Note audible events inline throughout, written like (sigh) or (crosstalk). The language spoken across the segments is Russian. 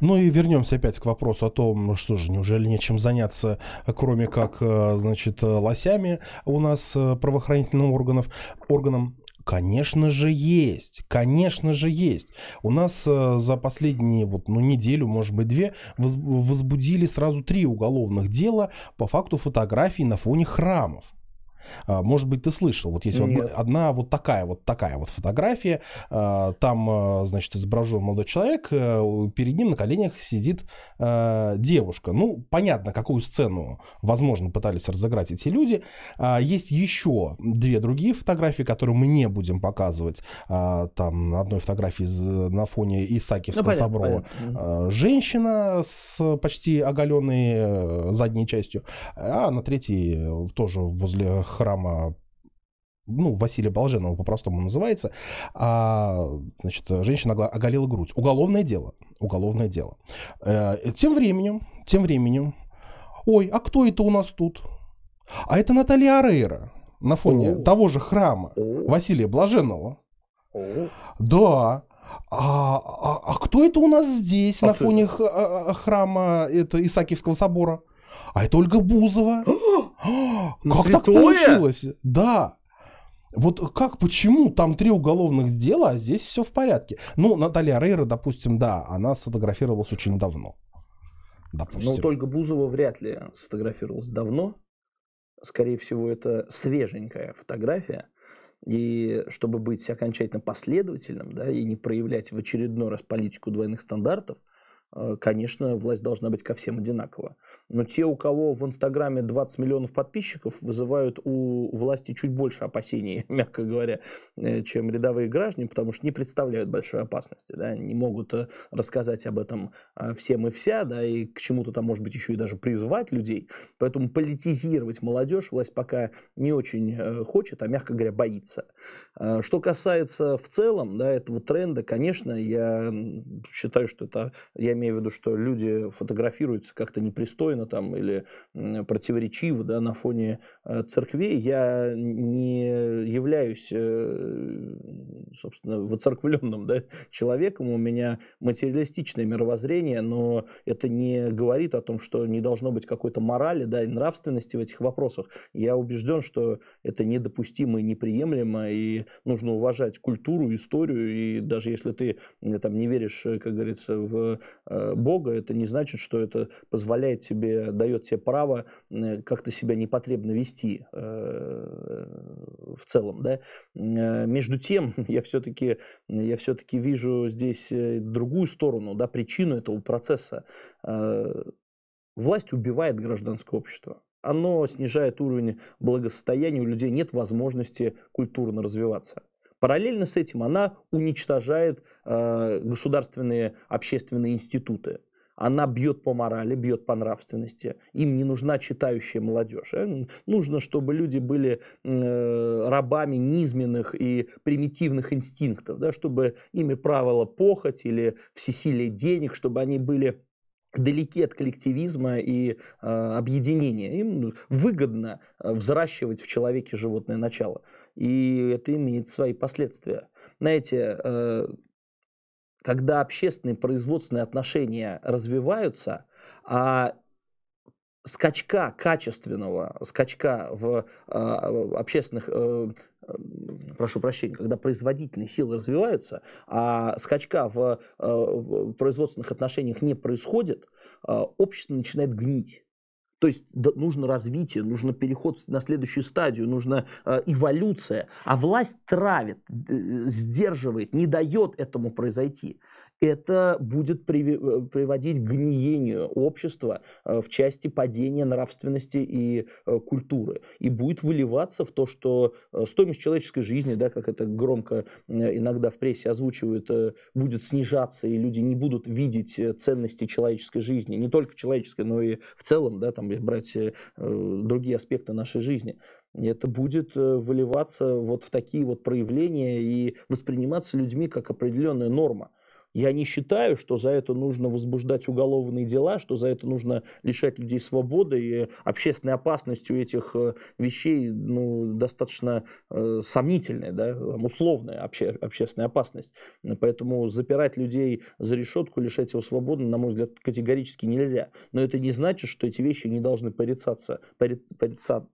Ну и вернемся опять к вопросу о том, ну что же, неужели нечем заняться, кроме как, э, значит, э, лосями у нас э, правоохранительным органов, органам конечно же, есть. Конечно же, есть. У нас за последние вот, ну, неделю, может быть, две, возбудили сразу три уголовных дела по факту фотографий на фоне храмов. А, может быть, ты слышал. Вот есть одна, одна вот такая вот такая вот фотография. А, там, а, значит, изображен молодой человек. Э, перед ним на коленях сидит э, девушка. Ну, понятно, какую сцену, возможно, пытались разыграть эти люди. Есть еще две другие фотографии, которые мы не будем показывать. Там на одной фотографии на фоне Исакиевского ну, собора женщина с почти оголенной э, задней частью, а на третьей тоже возле храма ну, Василия Блаженного по-простому называется, а, значит, женщина оголила грудь. Уголовное дело. Уголовное дело. Э, э, тем временем, тем временем, ой, а кто это у нас тут? А это Наталья Арейра на фоне О. того же храма Василия Блаженного. О. Да. А, а, а кто это у нас здесь а на фоне это? А, а, храма это Исаакиевского собора? а это Ольга Бузова. (gasps) как так получилось? Да. Вот как, почему там три уголовных дела, а здесь все в порядке? Ну, Наталья Рейра, допустим, да, она сфотографировалась очень давно. Допустим. Но Ольга Бузова вряд ли сфотографировалась давно. Скорее всего, это свеженькая фотография. И чтобы быть окончательно последовательным, да, и не проявлять в очередной раз политику двойных стандартов – Э, конечно, власть должна быть ко всем одинакова. Но те, у кого в Инстаграме 20 миллионов подписчиков, вызывают у власти чуть больше опасений, (laughs) мягко говоря, э, чем рядовые граждане, потому что не представляют большой опасности, да, не могут э, рассказать об этом а, всем и вся, да, и к чему-то там, может быть, еще и даже призвать людей. Поэтому политизировать молодежь власть пока не очень хочет, а, мягко говоря, боится. Что касается в целом, да, этого тренда, конечно, я считаю, что это, я имею в виду, что люди фотографируются как-то непристойно там или противоречиво да, на фоне э, церквей, я не являюсь э, собственно, воцерквленным да, человеком. У меня материалистичное мировоззрение, но это не говорит о том, что не должно быть какой-то морали да, и нравственности в этих вопросах. Я убежден, что это недопустимо и неприемлемо, и нужно уважать культуру, историю, и даже если ты э, там, не веришь, э, как говорится, в э, Бога, это не значит, что это позволяет тебе, дает тебе право как-то себя непотребно вести в целом, да. Э, между тем, (laughs) я все-таки я все-таки вижу здесь э, другую сторону, да, причину этого процесса. Э, власть убивает гражданское общество оно снижает уровень благосостояния, у людей нет возможности культурно развиваться. Параллельно с этим она уничтожает э, государственные общественные институты. Она бьет по морали, бьет по нравственности. Им не нужна читающая молодежь. Э, нужно, чтобы люди были э, рабами низменных и примитивных инстинктов, да, чтобы ими правила похоть или всесилие денег, чтобы они были далеки от коллективизма и э, объединения. Им выгодно э, взращивать в человеке животное начало. И это имеет свои последствия. Знаете, когда общественные производственные отношения развиваются, а скачка качественного, скачка в а, э, общественных, э, прошу прощения, когда производительные силы развиваются, а скачка в э, производственных отношениях не происходит, э, общество начинает гнить. То есть да, нужно развитие, нужно переход на следующую стадию, нужна э, эволюция. А власть травит, э, сдерживает, не дает этому произойти это будет э, приводить к гниению общества э, в части падения нравственности и э, культуры. И будет выливаться в то, что стоимость человеческой жизни, да, как это громко иногда в прессе озвучивают, будет снижаться, и люди не будут видеть ценности человеческой жизни, не только человеческой, но и в целом, да, там брать другие аспекты нашей жизни. И это будет выливаться вот в такие вот проявления и восприниматься людьми как определенная норма. Я не считаю, что за это нужно возбуждать уголовные дела, что за это нужно лишать людей свободы, и общественной опасностью этих э, вещей ну, достаточно э, сомнительная, да, условная обще, общественная опасность. Поэтому запирать людей за решетку, лишать его свободы, на мой взгляд, категорически нельзя. Но это не значит, что эти вещи не должны порицаться, пори, порица,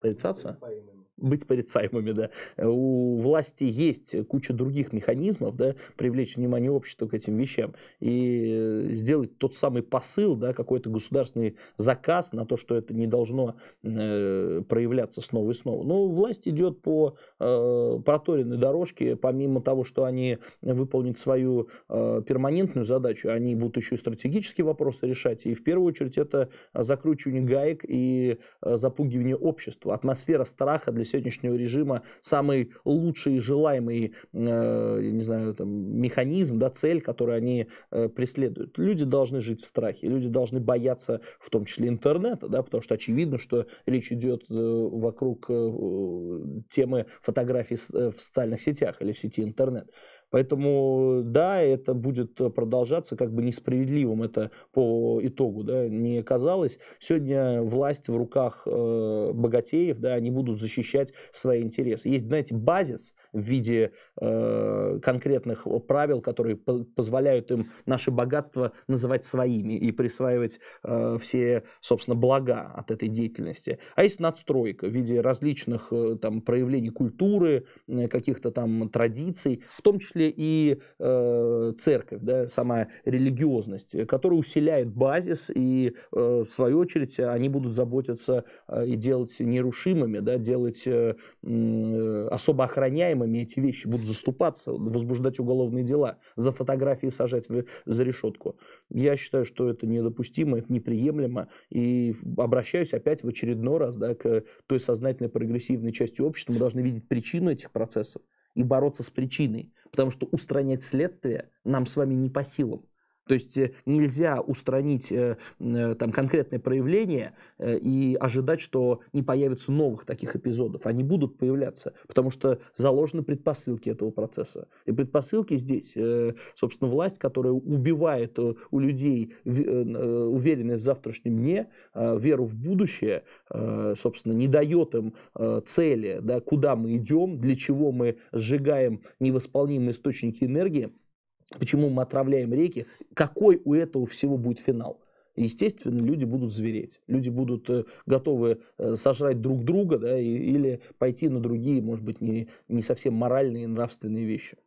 порицаться? Порицаемыми быть порицаемыми, да. У власти есть куча других механизмов, да, привлечь внимание общества к этим вещам и сделать тот самый посыл, да, какой-то государственный заказ на то, что это не должно э, проявляться снова и снова. Но власть идет по э, проторенной дорожке, помимо того, что они выполнят свою э, перманентную задачу, они будут еще и стратегические вопросы решать, и в первую очередь это закручивание гаек и э, запугивание общества. Атмосфера страха для сегодняшнего режима самый лучший желаемый, э, не знаю, там, механизм, да, цель, которую они э, преследуют. Люди должны жить в страхе, люди должны бояться в том числе интернета, да, потому что очевидно, что речь идет э, вокруг э, э темы фотографий э, в социальных сетях или в сети интернет. Поэтому, да, это будет э, продолжаться как бы несправедливым, это по итогу, да, не казалось. Сегодня власть в руках э, богатеев, да, они будут защищать свои интересы. Есть, знаете, базис, в виде э, конкретных правил, которые по позволяют им наши богатства называть своими и присваивать э, все, собственно, блага от этой деятельности. А есть надстройка в виде различных э, там, проявлений культуры, э, каких-то там традиций, в том числе и э, церковь, да, сама религиозность, которая усиляет базис, и э, в свою очередь они будут заботиться э, и делать нерушимыми, да, делать э, э, особо охраняемыми проблемами эти вещи, будут заступаться, возбуждать уголовные дела, за фотографии сажать в, за решетку. Я считаю, что это недопустимо, это неприемлемо, и обращаюсь опять в очередной раз да, к той сознательной прогрессивной части общества. Мы должны видеть причину этих процессов и бороться с причиной, потому что устранять следствие нам с вами не по силам. То есть э, нельзя устранить э, э, там конкретное проявление и ожидать, что не появится новых таких эпизодов. Они будут появляться, потому что заложены предпосылки этого процесса. И предпосылки здесь, собственно, власть, которая убивает у людей уверенность в завтрашнем дне, а веру в будущее, собственно, не дает им цели, да, куда мы идем, для чего мы сжигаем невосполнимые источники энергии, почему мы отравляем реки, какой у этого всего будет финал. Естественно, люди будут звереть, люди будут э, готовы э, сожрать друг друга да, или пойти на другие, может быть, не, не совсем моральные и нравственные вещи.